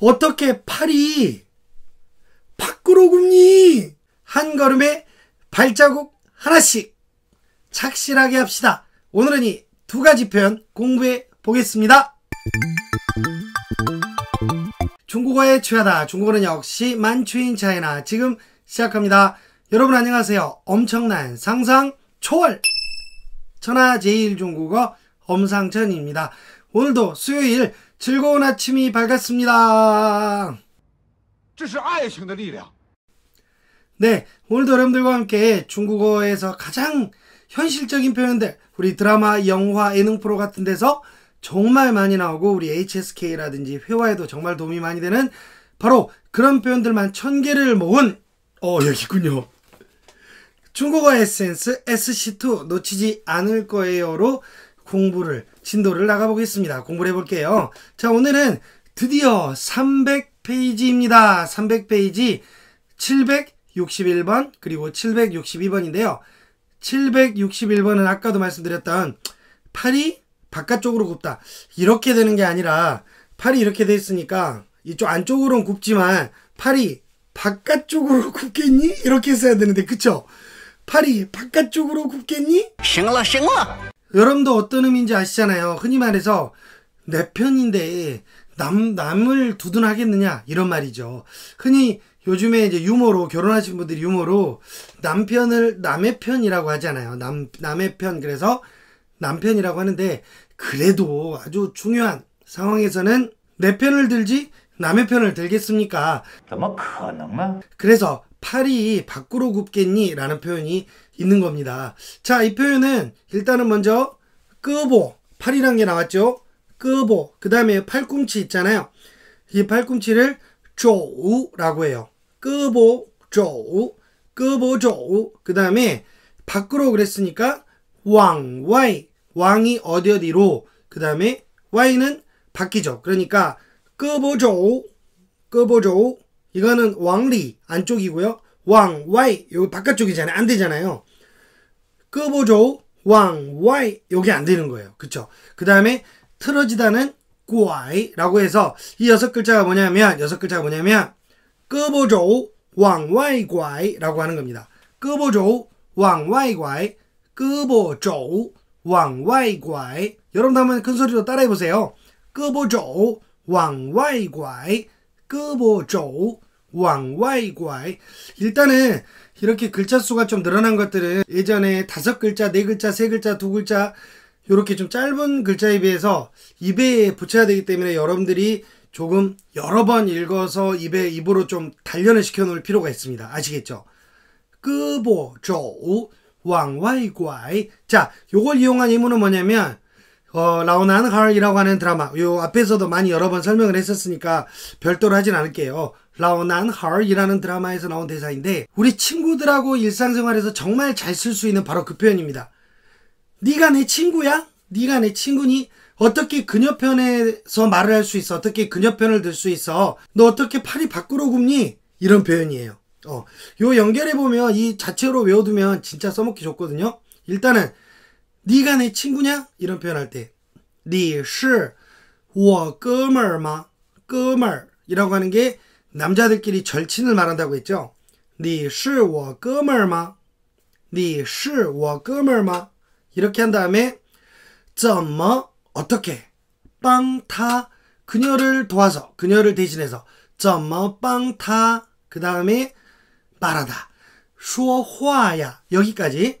어떻게 팔이 밖으로 굽니? 한 걸음에 발자국 하나씩 착실하게 합시다. 오늘은 이 두 가지 표현 공부해 보겠습니다. 중국어의 최하다. 중국어는 역시 만추인 차이나. 지금 시작합니다. 여러분 안녕하세요. 엄청난 상상 초월 천하 제일 중국어 엄상천입니다. 오늘도 수요일 즐거운 아침이 밝았습니다. 네, 오늘도 여러분들과 함께 중국어에서 가장 현실적인 표현들, 우리 드라마, 영화, 예능 프로 같은 데서 정말 많이 나오고 우리 HSK라든지 회화에도 정말 도움이 많이 되는 바로 그런 표현들만 천 개를 모은 어 여기군요. 중국어 에센스 SC2 놓치지 않을 거예요로 공부를 진도를 나가보겠습니다. 공부를 해볼게요. 자, 오늘은 드디어 300페이지입니다. 300페이지 761번 그리고 762번인데요. 761번은 아까도 말씀드렸던 팔이 바깥쪽으로 굽다. 이렇게 되는 게 아니라 팔이 이렇게 돼 있으니까 이쪽 안쪽으로는 굽지만 팔이 바깥쪽으로 굽겠니? 이렇게 써야 되는데 그쵸? 팔이 바깥쪽으로 굽겠니? 싱글라 싱글라 여러분도 어떤 의미인지 아시잖아요. 흔히 말해서 내 편인데 남, 남을 두둔하겠느냐 이런 말이죠. 흔히 요즘에 이제 유머로 결혼하신 분들이 유머로 남편을 남의 편이라고 하잖아요. 남 남의 편 그래서 남편이라고 하는데 그래도 아주 중요한 상황에서는 내 편을 들지 남의 편을 들겠습니까? 뭐, 뭐. 그래서 팔이 밖으로 굽겠니? 라는 표현이 있는 겁니다. 자, 이 표현은 일단은 먼저 끄보, 팔이란 게 나왔죠? 끄보, 그 다음에 팔꿈치 있잖아요. 이 팔꿈치를 조우라고 해요. 끄보, 조우, 끄보, 조우. 그 다음에 밖으로 그랬으니까 왕, 와이. 왕이 어디 어디로. 그 다음에 와이는 바뀌죠. 그러니까 끄보, 조우, 끄보, 조우. 이거는 왕리 안쪽이고요. 왕, 와이 여기 바깥쪽이잖아요. 안 되잖아요. 끄보조 왕, 와이 여기 안 되는 거예요. 그쵸? 그 다음에 틀어지다는 꾸이라고 해서 이 여섯 글자가 뭐냐면 여섯 글자가 뭐냐면 끄보조 왕, 와이, 과이라고 하는 겁니다. 끄보조 왕, 와이, 과이 끄보조 왕, 와이, 과이 여러분도 한번 큰 소리로 따라해 보세요. 끄보조 왕, 와이, 과이 끄보 조 왕와이 과이 일단은 이렇게 글자 수가 좀 늘어난 것들은 예전에 다섯 글자, 네 글자, 세 글자, 두 글자 이렇게 좀 짧은 글자에 비해서 입에 붙여야 되기 때문에 여러분들이 조금 여러 번 읽어서 입에 입으로 좀 단련을 시켜 놓을 필요가 있습니다. 아시겠죠? 끄보 조 왕와이 과이 자, 요걸 이용한 이문은 뭐냐면 어, 라온난 하얼이라고 하는 드라마. 요 앞에서도 많이 여러 번 설명을 했었으니까 별도로 하진 않을게요. 라온난 하얼이라는 드라마에서 나온 대사인데 우리 친구들하고 일상생활에서 정말 잘 쓸 수 있는 바로 그 표현입니다. 네가 내 친구야? 네가 내 친구니? 어떻게 그녀 편에서 말을 할 수 있어? 어떻게 그녀 편을 들 수 있어? 너 어떻게 팔이 밖으로 굽니? 이런 표현이에요. 어, 요 연결해 보면 이 자체로 외워두면 진짜 써먹기 좋거든요. 일단은 네가 내 친구냐? 이런 표현할 때你是我哥们儿吗哥们儿 네 이라고 하는 게 남자들끼리 절친을 말한다고 했죠. 你是我哥们儿吗?你是我哥们儿吗? 네 네 이렇게 한 다음에 怎么 뭐? 어떻게 빵타 그녀를 도와서 그녀를 대신해서 怎么 뭐? 빵타 그 다음에 말하다 说话야 여기까지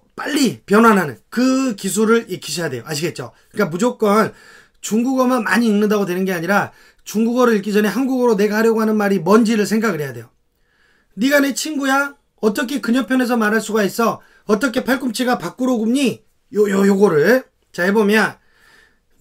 빨리 변환하는 그 기술을 익히셔야 돼요. 아시겠죠? 그러니까 무조건 중국어만 많이 읽는다고 되는 게 아니라 중국어를 읽기 전에 한국어로 내가 하려고 하는 말이 뭔지를 생각을 해야 돼요. 네가 내 친구야? 어떻게 그녀 편에서 말할 수가 있어? 어떻게 팔꿈치가 밖으로 굽니? 요, 요, 요거를. 자, 해보면,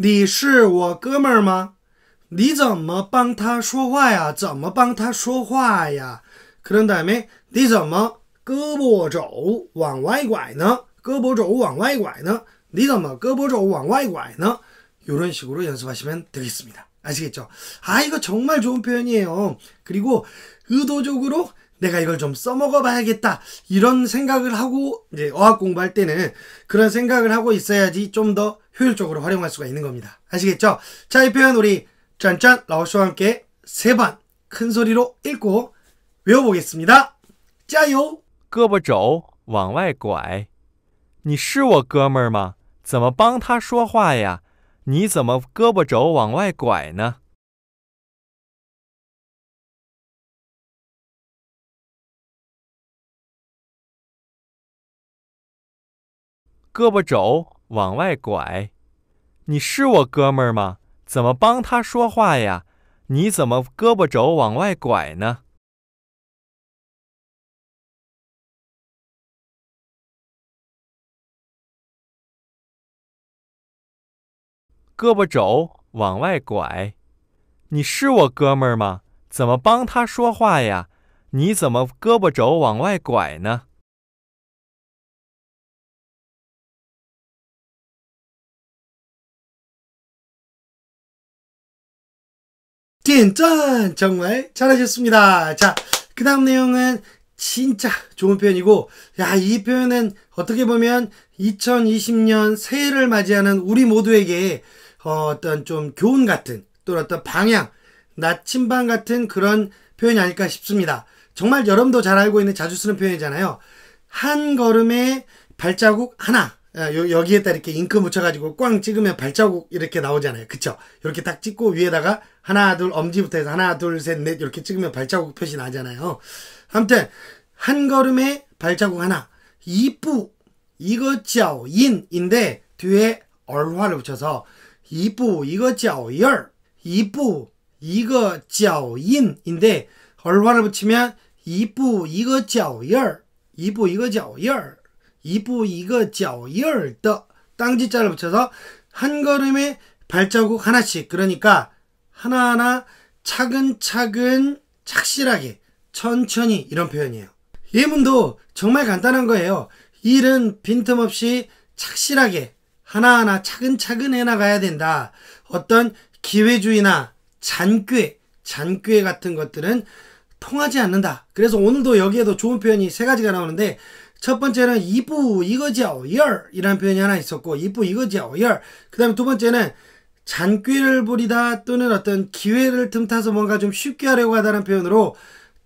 你是我哥们儿吗?你怎么帮他说话呀?怎么帮他说话呀? 그런 다음에, 니怎么 胳膊肘往外拐呢?胳膊肘往外拐呢? 네가 뭐胳膊 肘往外拐呢? 이런 식으로 연습하시면 되겠습니다. 아시겠죠? 아, 이거 정말 좋은 표현이에요. 그리고 의도적으로 내가 이걸 좀 써먹어 봐야겠다. 이런 생각을 하고, 이제 어학 공부할 때는 그런 생각을 하고 있어야지 좀 더 효율적으로 활용할 수가 있는 겁니다. 아시겠죠? 자, 이 표현 우리 짠짠 러오쇼와 함께 세 번큰 소리로 읽고 외워보겠습니다. 짜요! 胳膊肘往外拐，你是我哥们儿吗？怎么帮他说话呀？你怎么胳膊肘往外拐呢？胳膊肘往外拐，你是我哥们儿吗？怎么帮他说话呀？你怎么胳膊肘往外拐呢？胳膊肘往外拐，你是我哥们儿吗？怎么帮他说话呀？你怎么胳膊肘往外拐呢？짠짠정말잘하셨습니다자그다음내용은진짜좋은표현이고야이표현은어떻게보면2020년새해를맞이하는우리모두에게 어, 떤좀 교훈 같은 또는 어떤 방향, 나침반 같은 그런 표현이 아닐까 싶습니다. 정말 여러분도 잘 알고 있는 자주 쓰는 표현이잖아요. 한 걸음에 발자국 하나. 예, 여기에다 이렇게 잉크 묻혀가지고 꽝 찍으면 발자국 이렇게 나오잖아요. 그쵸? 이렇게 딱 찍고 위에다가 하나, 둘, 엄지부터 해서 하나, 둘, 셋, 넷 이렇게 찍으면 발자국 표시 나잖아요. 아무튼, 한 걸음에 발자국 하나. 이쁘이것지오 인인데 뒤에 얼화를 붙여서 一步一个脚印儿，一步一个脚印，인데 얼마를 붙이면 이부 이거 脚印儿, 이부 이거 脚印儿, 이부 이거 脚印儿的땅짓자를 붙여서 한 걸음에 발자국 하나씩 그러니까 하나하나 차근차근 착실하게 천천히 이런 표현이에요. 예문도 정말 간단한 거예요. 일은 빈틈없이 착실하게 하나하나 차근차근 해나가야 된다. 어떤 기회주의나 잔꾀, 잔꾀 같은 것들은 통하지 않는다. 그래서 오늘도 여기에도 좋은 표현이 세 가지가 나오는데 첫 번째는 이부 이거지어 열이라는 표현이 하나 있었고 이부 이거지어 열그 다음에 두 번째는 잔꾀를 부리다 또는 어떤 기회를 틈타서 뭔가 좀 쉽게 하려고 하다는 표현으로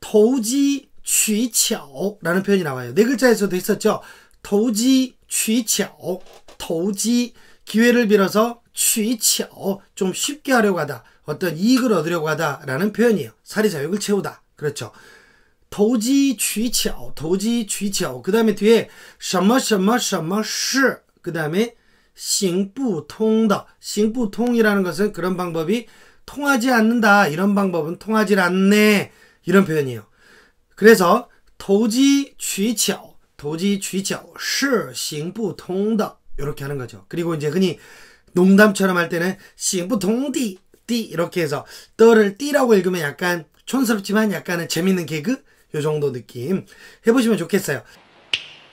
도지 취치오라는 표현이 나와요. 네 글자에서도 있었죠. 도지 취치오 投지 기회를 빌어서 취치어 좀 쉽게 하려고 하다 어떤 이익을 얻으려고 하다라는 표현이에요. 사리 자욕을 채우다 그렇죠. 도지 취치어 도지 취치어 그 다음에 뒤에 什么什么什么事그 다음에 行不通的 行不通이라는 것은 그런 방법이 통하지 않는다 이런 방법은 통하지 않네 이런 표현이에요. 그래서 도지 취치어 도지 취치어 是不通的 이렇게 하는 거죠. 그리고 이제 흔히 농담처럼 할 때는 싱부통디 띠 이렇게 해서 떠를 띠라고 읽으면 약간 촌스럽지만 약간은 재밌는 개그 요 정도 느낌 해보시면 좋겠어요.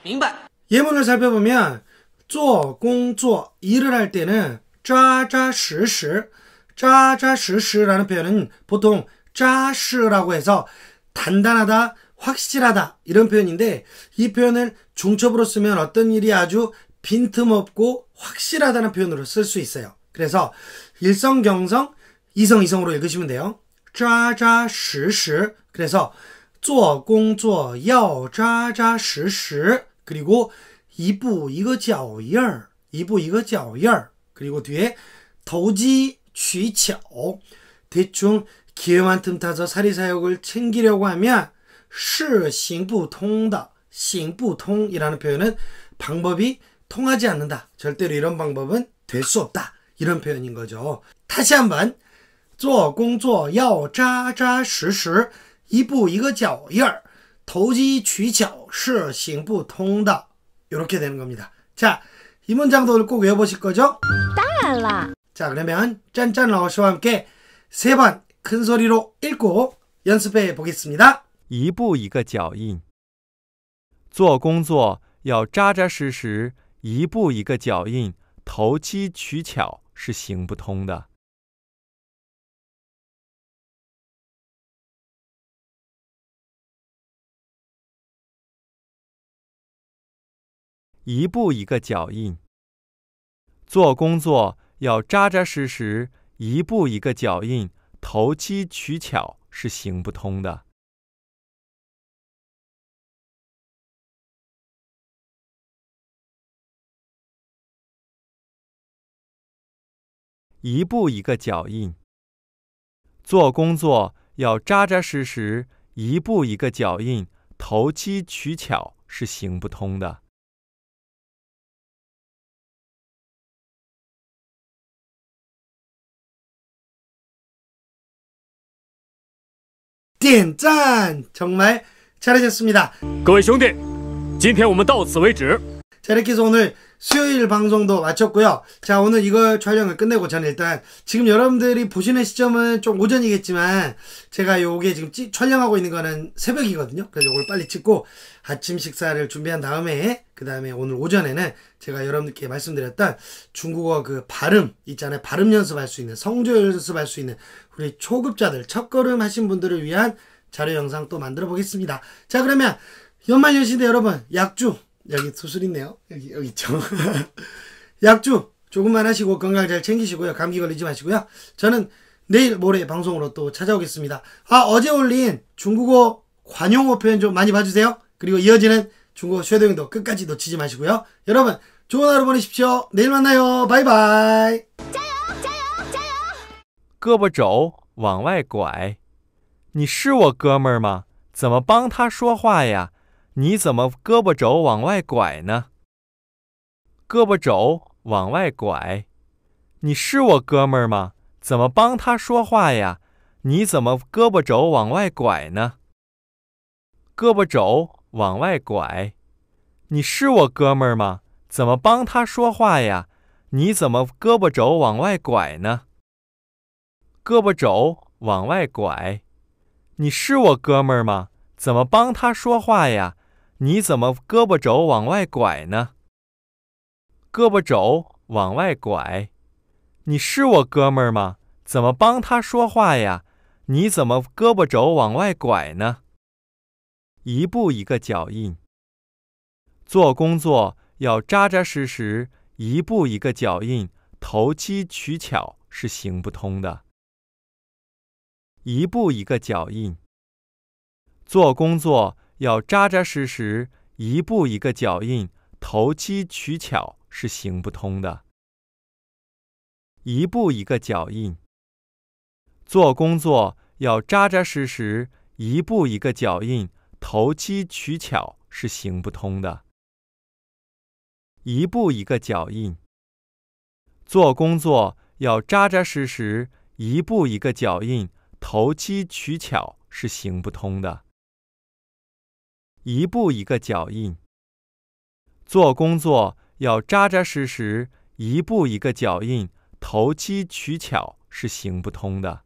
明白. 예문을 살펴보면 做工作 일을 할 때는 扎扎实实 扎扎实实라는 표현은 보통 扎实라고 해서 단단하다 확실하다 이런 표현인데 이 표현을 중첩으로 쓰면 어떤 일이 아주 빈틈없고 확실하다는 표현으로 쓸 수 있어요. 그래서 일성 경성 이성 이성으로 읽으시면 돼요. 짜자시시 그래서 做工作要扎扎实实 그리고 이부 이거 脚印 이부 이거 脚印 그리고 뒤에 더지 취巧 어. 대충 기회만 틈타서 사리사욕을 챙기려고 하면 시行不通的行不通이라는 표현은 방법이 통하지 않는다. 절대로 이런 방법은 될 수 없다. 이런 표현인 거죠. 다시 한번 做工作要扎扎实实一步一个脚印儿投机取巧是行不通的 이렇게 되는 겁니다. 자, 이 문장도 꼭 외워보실 거죠? 따라. 자, 그러면 짠짠 러시와 함께 세 번 큰 소리로 읽고 연습해 보겠습니다. 一步一个脚印，做工作要扎扎实实，一步一个脚印，投机取巧是行不通的。一步一个脚印，做工作要扎扎实实。一步一个脚印，投机取巧是行不通的。一步一个脚印，做工作要扎扎实实，一步一个脚印，投机取巧是行不通的。点赞，정말잘하셨습니 다。 各位兄弟，今天我们到此为止。 자, 이렇게 해서 오늘 수요일 방송도 마쳤고요. 자, 오늘 이걸 촬영을 끝내고 저는 일단 지금 여러분들이 보시는 시점은 좀 오전이겠지만 제가 요게 지금 찌, 촬영하고 있는 거는 새벽이거든요. 그래서 요걸 빨리 찍고 아침 식사를 준비한 다음에 그 다음에 오늘 오전에는 제가 여러분들께 말씀드렸던 중국어 그 발음 있잖아요. 발음 연습할 수 있는 성조 연습할 수 있는 우리 초급자들 첫걸음 하신 분들을 위한 자료 영상 또 만들어 보겠습니다. 자, 그러면 연말 연시대 여러분 약주 여기 수술 있네요. 여기, 여기 있죠. 약주 조금만 하시고 건강 잘 챙기시고요. 감기 걸리지 마시고요. 저는 내일 모레 방송으로 또 찾아오겠습니다. 아, 어제 올린 중국어 관용어 표현 좀 많이 봐주세요. 그리고 이어지는 중국어 쉐도잉도 끝까지 놓치지 마시고요. 여러분, 좋은 하루 보내십시오. 내일 만나요. 바이바이. 胳膊肘往外拐，你是我哥们儿吗？怎么帮他说话呀？你怎么胳膊肘往外拐呢？胳膊肘往外拐，你是我哥们儿吗？怎么帮他说话呀？你怎么胳膊肘往外拐呢？胳膊肘往外拐，你是我哥们儿吗？怎么帮他说话呀？你怎么胳膊肘往外拐呢？胳膊肘往外拐，你是我哥们儿吗？怎么帮他说话呀？你怎么胳膊肘往外拐呢？胳膊肘往外拐，你是我哥们儿吗？怎么帮他说话呀？你怎么胳膊肘往外拐呢？一步一个脚印，做工作要扎扎实实，一步一个脚印，投机取巧是行不通的。一步一个脚印，做工作。要扎扎实实，一步一个脚印，投机取巧是行不通的。一步一个脚印，做工作要扎扎实实，一步一个脚印，投机取巧是行不通的。一步一个脚印，做工作要扎扎实实，一步一个脚印，投机取巧是行不通的。一步一个脚印，做工作要扎扎实实，一步一个脚印，投机取巧是行不通的。